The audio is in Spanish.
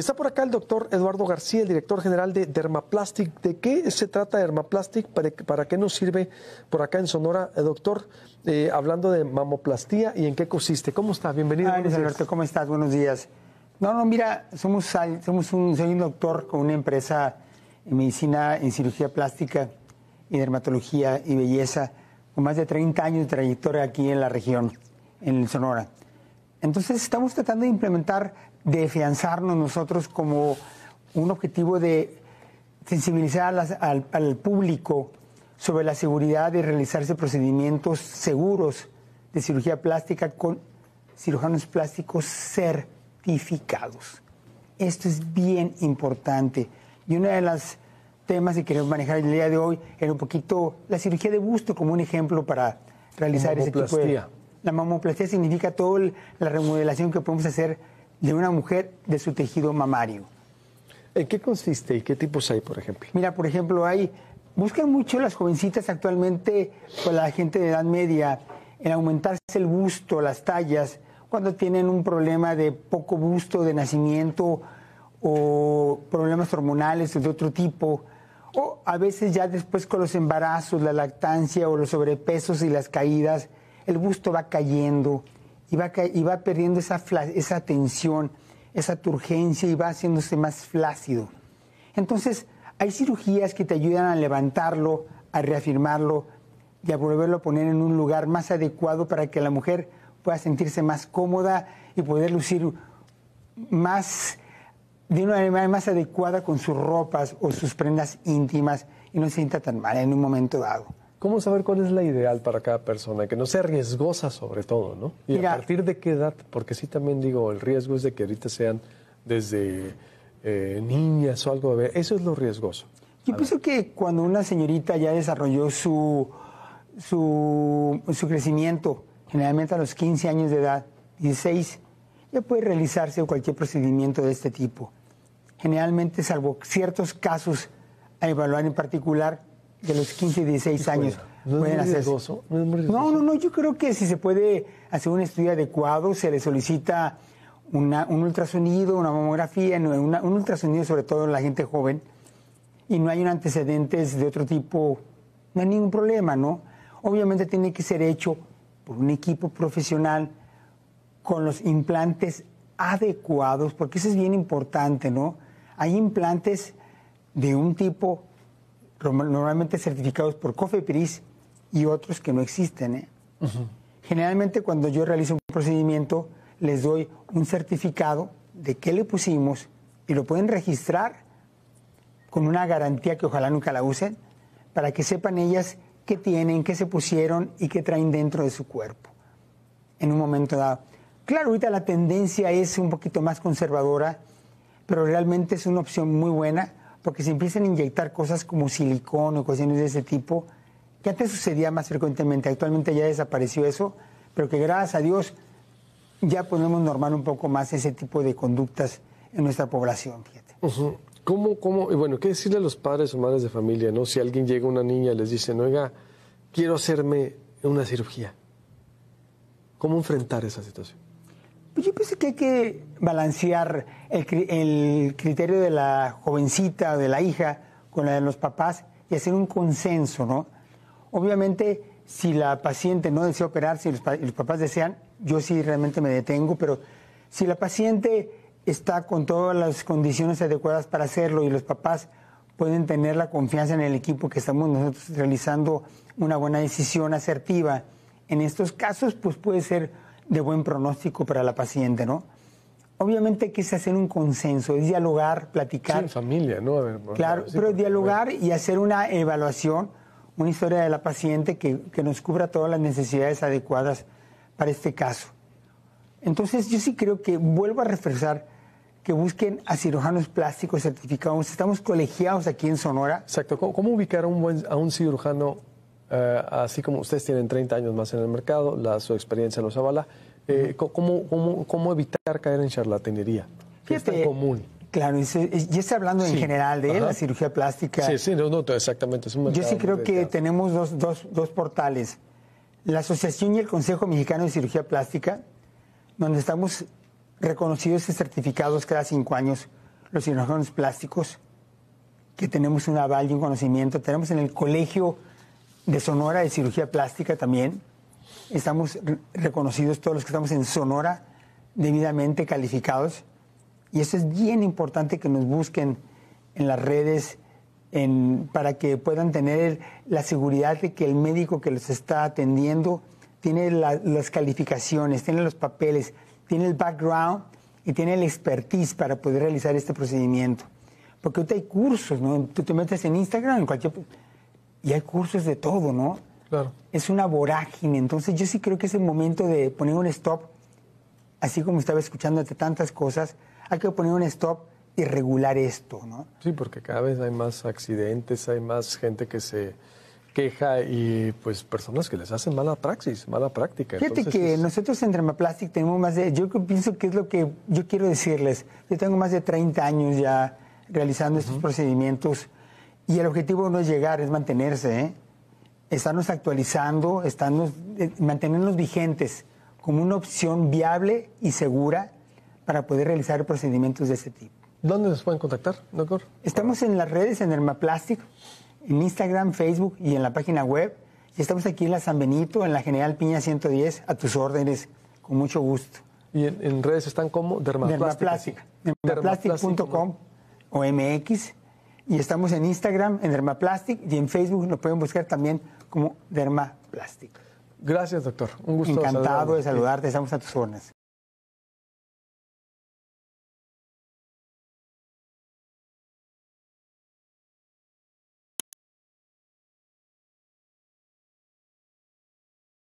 Está por acá el doctor Eduardo García, el director general de Dermaplastic. ¿De qué se trata Dermaplastic? ¿Para, qué nos sirve por acá en Sonora, eh, doctor? Eh, hablando de mamoplastía y en qué consiste. ¿Cómo está? Bienvenido. Ay, Alberto, ¿cómo estás? Buenos días. No, no, mira, somos, un, soy un doctor con una empresa en medicina, en cirugía plástica y dermatología y belleza, con más de 30 años de trayectoria aquí en la región, en Sonora. Entonces estamos tratando de implementar de fianzarnos nosotros como un objetivo de sensibilizar al, público sobre la seguridad de realizarse procedimientos seguros de cirugía plástica con cirujanos plásticos certificados. Esto es bien importante. Y uno de los temas que queremos manejar el día de hoy era un poquito la cirugía de busto como un ejemplo para realizar ese tipo de... La mamoplastia significa toda la remodelación que podemos hacer de una mujer de su tejido mamario. ¿En qué consiste y qué tipos hay, por ejemplo? Mira, por ejemplo, hay, buscan mucho las jovencitas actualmente, pues la gente de edad media, en aumentarse el busto, las tallas, cuando tienen un problema de poco busto de nacimiento o problemas hormonales o de otro tipo, o a veces ya después con los embarazos, la lactancia o los sobrepesos y las caídas, el busto va cayendo y va, perdiendo esa, esa tensión, esa turgencia y va haciéndose más flácido. Entonces, hay cirugías que te ayudan a levantarlo, a reafirmarlo y a volverlo a poner en un lugar más adecuado para que la mujer pueda sentirse más cómoda y poder lucir más de una manera más adecuada con sus ropas o sus prendas íntimas y no se sienta tan mal en un momento dado. ¿Cómo saber cuál es la ideal para cada persona? Que no sea riesgosa sobre todo, ¿no? Y a partir de qué edad, porque sí también digo, el riesgo es de que ahorita sean desde eh, niñas o algo, de eso es lo riesgoso. Yo pienso que cuando una señorita ya desarrolló su, su, su, crecimiento, generalmente a los 15 años de edad, 16, ya puede realizarse cualquier procedimiento de este tipo. Generalmente, salvo ciertos casos a evaluar en particular, de los 15 y 16 años. pueden hacer. ¿No, no, no, no, yo creo que si se puede hacer un estudio adecuado, se le solicita un ultrasonido, una mamografía, un ultrasonido sobre todo en la gente joven, y no hay un antecedentes de otro tipo, no hay ningún problema, ¿no? Obviamente tiene que ser hecho por un equipo profesional con los implantes adecuados, porque eso es bien importante, ¿no? Hay implantes de un tipo normalmente certificados por COFEPRIS y otros que no existen. ¿eh? Generalmente cuando yo realizo un procedimiento les doy un certificado de qué le pusimos y lo pueden registrar con una garantía que ojalá nunca la usen para que sepan ellas qué tienen, qué se pusieron y qué traen dentro de su cuerpo en un momento dado. Claro, ahorita la tendencia es un poquito más conservadora, pero realmente es una opción muy buena porque si empiezan a inyectar cosas como silicón o cosas de ese tipo, que antes sucedía más frecuentemente, actualmente ya desapareció eso, pero que gracias a Dios ya podemos normar un poco más ese tipo de conductas en nuestra población. Fíjate. ¿Cómo, cómo, y bueno, qué decirle a los padres o madres de familia, ¿no? Si alguien llega una niña y les dice, oiga, quiero hacerme una cirugía. ¿Cómo enfrentar esa situación? Pues yo pienso que hay que balancear el, criterio de la jovencita de la hija con la de los papás y hacer un consenso, ¿no? Obviamente, si la paciente no desea operar si los, los papás desean, yo sí realmente me detengo, pero si la paciente está con todas las condiciones adecuadas para hacerlo y los papás pueden tener la confianza en el equipo que estamos nosotros realizando una buena decisión asertiva, en estos casos pues puede ser de buen pronóstico para la paciente, ¿no? Obviamente que hacer un consenso, es dialogar, platicar. en familia, ¿no? claro, pero dialogar y hacer una evaluación, una historia de la paciente que, nos cubra todas las necesidades adecuadas para este caso. Entonces yo sí creo que vuelvo a refrescar que busquen a cirujanos plásticos certificados. Estamos colegiados aquí en Sonora. Exacto. ¿Cómo, ubicar a un, buen, a un cirujano eh, así como ustedes tienen 30 años más en el mercado, su experiencia los avala, eh, ¿cómo, cómo, cómo, evitar caer en charlatanería? ¿qué es tan común. Claro, y, está hablando en general de la cirugía plástica. Sí, sí, no, no exactamente. Yo sí creo que tenemos dos, dos, dos portales. La Asociación y el Consejo Mexicano de Cirugía Plástica, donde estamos reconocidos y certificados cada cinco años los cirujanos plásticos, que tenemos un aval y un conocimiento. Tenemos en el Colegio de Sonora de cirugía plástica también. Estamos reconocidos todos los que estamos en Sonora, debidamente calificados. Y eso es bien importante que nos busquen en las redes en, para que puedan tener la seguridad de que el médico que los está atendiendo tiene las calificaciones, tiene los papeles, tiene el background y tiene el expertise para poder realizar este procedimiento. Porque hoy hay cursos, ¿no? Tú te metes en Instagram, en cualquier y hay cursos de todo, ¿no? Claro. Es una vorágine. Entonces yo sí creo que es el momento de poner un stop, así como estaba escuchándote tantas cosas, hay que poner un stop y regular esto, ¿no? Sí, porque cada vez hay más accidentes, hay más gente que se queja y pues personas que les hacen mala praxis, mala práctica. Fíjate que nosotros en Dramaplastic tenemos más de, yo pienso que es lo que yo quiero decirles, yo tengo más de 30 años ya realizando estos procedimientos y el objetivo no es llegar, es mantenerse, ¿eh? estarnos actualizando, eh, mantenernos vigentes como una opción viable y segura para poder realizar procedimientos de este tipo. ¿Dónde nos pueden contactar, doctor? Estamos en las redes, en Hermaplastic, en Instagram, Facebook y en la página web. Y estamos aquí en la San Benito, en la General Piña 110, a tus órdenes, con mucho gusto. ¿Y en, redes están como Dermaplastic. Plastic, Dermaplastic.com o MX y estamos en Instagram, en Dermaplastic, y en Facebook nos pueden buscar también como Dermaplastic. Gracias, doctor. Un gusto. Encantado de saludarte. Estamos a tus órdenes.